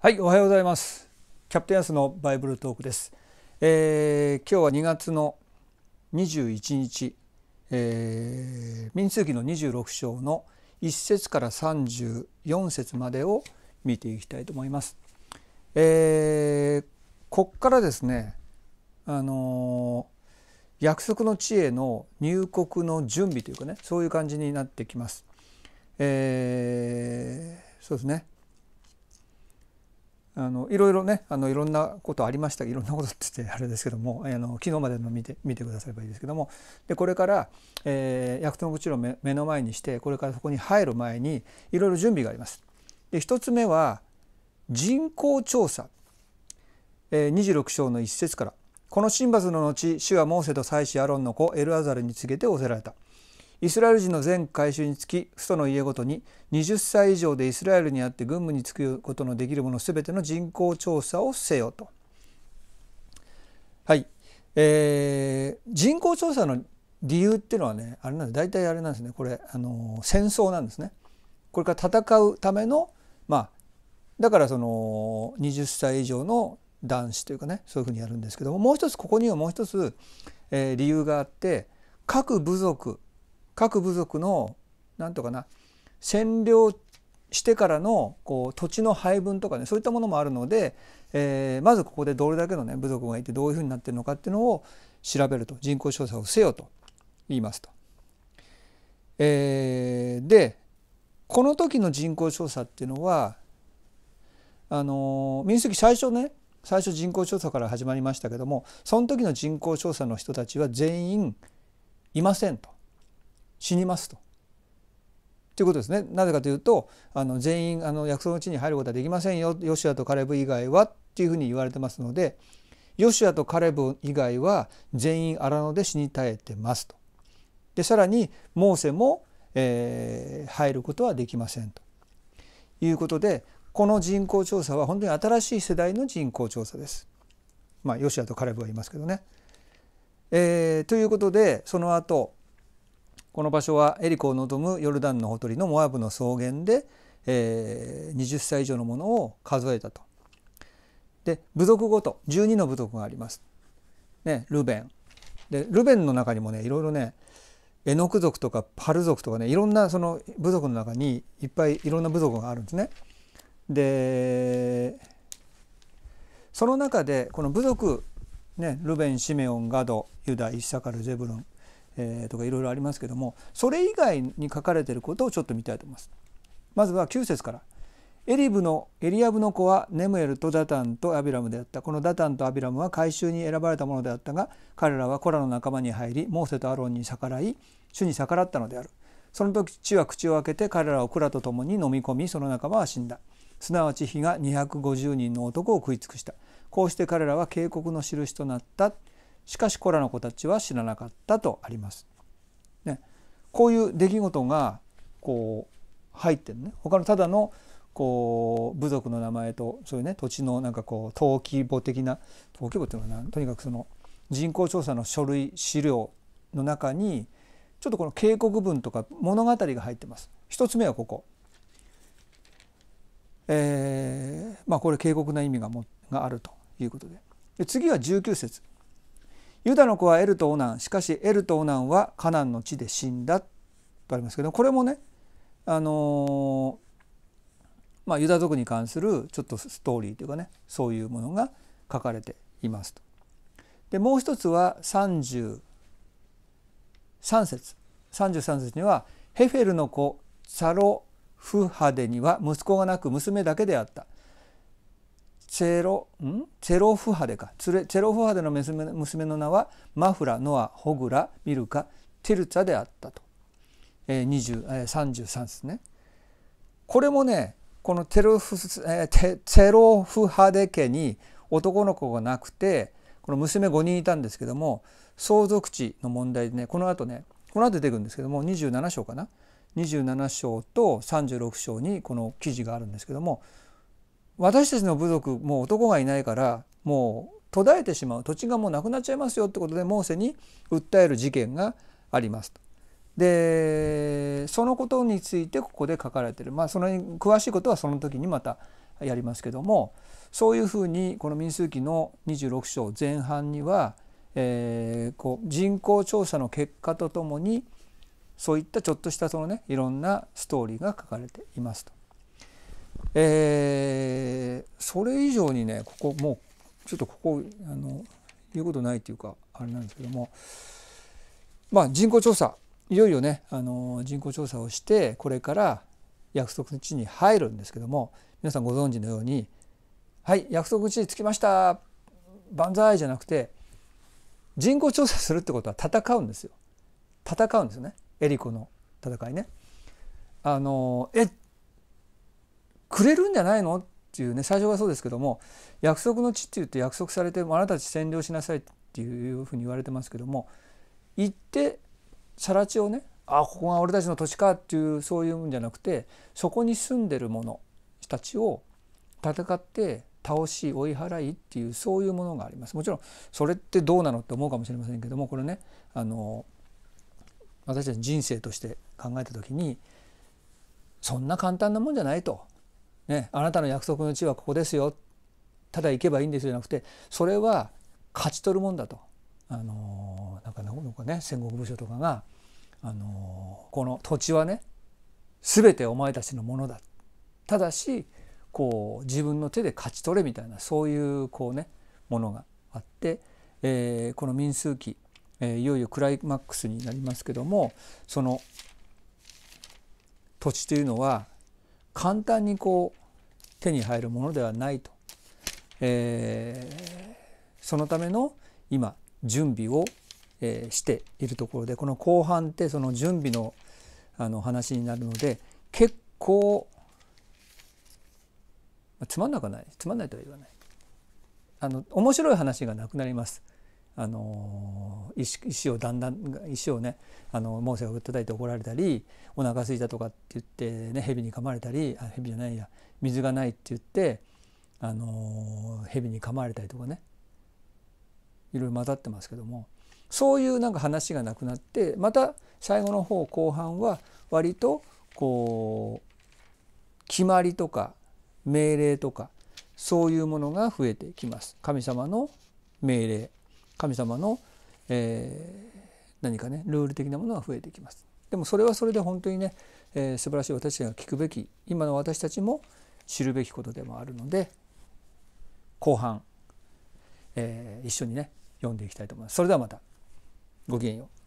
はいおはようございますキャプテンアスのバイブルトークです、えー、今日は2月の21日、えー、民数記の26章の1節から34節までを見ていきたいと思います、えー、こっからですねあのー、約束の地への入国の準備というかねそういう感じになってきます、えー、そうですねあのいろいろねあのいろんなことありましたいろんなことって言ってあれですけどもあの昨日までの見て見てくださればいいですけどもでこれから、えー、薬の口を目の前にしてこれからそこに入る前にいろいろ準備があります。で1つ目は人口調査、えー、26章の一節から「この神罰の後主はモーセと祭司アロンの子エルアザルに告げて仰せられた」イスラエル人の全改宗につき父祖の家ごとに20歳以上でイスラエルにあって軍務に就くことのできるもの全ての人口調査をせよと。はい、えー、人口調査の理由っていうのはねあれなんです大体あれなんですねこれ、あの戦争なんですね。これから戦うためのまあだからその20歳以上の男子というかねそういうふうにやるんですけどももう一つここにはもう一つ、えー、理由があって各部族各部族の何とかな占領してからのこう土地の配分とかねそういったものもあるので、えー、まずここでどれだけのね部族がいてどういうふうになってるのかっていうのを調べると人口調査をせよと言いますと。えー、でこの時の人口調査っていうのはあの民主主義最初ね最初人口調査から始まりましたけどもその時の人口調査の人たちは全員いませんと。死にますと。ということですねなぜかというとあの全員あの約束の地に入ることはできませんよヨシュアとカレブ以外はっていうふうに言われてますのでヨシュアとカレブ以外は全員荒野で死に絶えてますと。でさらにモーセも、えー、入ることはできませんということでこの人口調査は本当に新しい世代の人口調査です。まあ、ヨシアとカレブはいますけどね。えー、ということでその後この場所はエリコを望むヨルダンのほとりのモアブの草原で、えー、20歳以上のものを数えたと。で部族ごと12の部族があります。ね、ルベン。でルベンの中にもねいろいろねエノク族とかパル族とかねいろんなその部族の中にいっぱいいろんな部族があるんですね。でその中でこの部族、ね、ルベンシメオンガドユダイッサカルゼブロンえー、とかいろいろありますけどもそれ以外に書かれていることをちょっと見たいと思います。まずは9節からエリブのエリアブの子はネムエルとダタンとアビラムであったこのダタンとアビラムは改宗に選ばれたものであったが彼らはコラの仲間に入りモーセとアロンに逆らい主に逆らったのであるその時父は口を開けて彼らをラと共に飲み込みその仲間は死んだすなわち火が250人の男を食い尽くしたこうして彼らは警告の印となったしかしこらの子たちは知らなかったとあります。ね、こういう出来事がこう入ってるね他のただのこう部族の名前とそういうね土地のなんかこう登記簿的な登記簿っていうのはなとにかくその人口調査の書類資料の中にちょっとこの警告文とか物語が入ってます。一つ目はここ。えー、まあこれ警告な意味がもがあるということでで次は19節ユダの子はエルとオナンしかしエルとオナンはカナンの地で死んだとありますけどこれもねあのまあ、ユダ族に関するちょっとストーリーというかねそういうものが書かれていますと。でもう一つは33節33節には「ヘフェルの子サロフハデには息子がなく娘だけであった」チェロんチェロフハデかチェロフハデの娘娘の名はマフラノアホグラミルカティルツァであったと、えー、20えー、33ですね。これもねこのテロフ、えー、テロフハデ家に男の子がなくてこの娘5人いたんですけども相続地の問題でねこの後ねこの後出てくるんですけども27章かな27章と36章にこの記事があるんですけども私たちの部族もう男がいないからもう途絶えてしまう土地がもうなくなっちゃいますよってことでモーセに訴える事件がありますと。でそのことについてここで書かれてるまあその詳しいことはその時にまたやりますけどもそういうふうにこの民数記の26章前半には、えー、こう人口調査の結果とともにそういったちょっとしたそのねいろんなストーリーが書かれていますと。えー、それ以上にねここもうちょっとここあの言うことないっていうかあれなんですけどもまあ人口調査いよいよねあの人口調査をしてこれから約束の地に入るんですけども皆さんご存知のように「はい約束の地に着きました万歳」じゃなくて人口調査するってことは戦うんですよ戦うんですよねエリコの戦いね。あのえくれるんじゃないのっていうね最初はそうですけども約束の地って言って約束されてもあなたたち占領しなさいっていうふうに言われてますけども行って更地をねあここが俺たちの土地かっていうそういうんじゃなくてそこに住んでる者たちを戦って倒し追い払いっていうそういうものがありますもちろんそれってどうなのって思うかもしれませんけどもこれねあの私たち人生として考えた時にそんな簡単なもんじゃないとね、あなたの約束の地はここですよただ行けばいいんですじゃなくてそれは勝ち取るもんだと、あのー、なんかなんかね戦国武将とかが、あのー、この土地はね全てお前たちのものだただしこう自分の手で勝ち取れみたいなそういうこうねものがあって、えー、この民数記、えー、いよいよクライマックスになりますけどもその土地というのは簡単にこう手に入るものではないと、えー、そのための今準備を、えー、しているところでこの後半ってその準備のあの話になるので結構、まあ、つまんなくないつまんないとは言わないあの面白い話がなくなります。あの石石をだんだん石をねあのモーセが叩いて怒られたりお腹すいたとかって言ってね蛇に噛まれたりあ蛇じゃないや水がないって言ってあの蛇に噛まれたりとかねいろいろ混ざってますけどもそういうなんか話がなくなってまた最後の方後半は割とこう決まりとか命令とかそういうものが増えてきます。神様の命令神様の、えー、何かねルール的なものが増えてきます。でもそれはそれで本当にね、えー、素晴らしい私たちが聞くべき今の私たちも知るべきことでもあるので後半、えー、一緒にね読んでいきたいと思います。それではまたごきげんよう。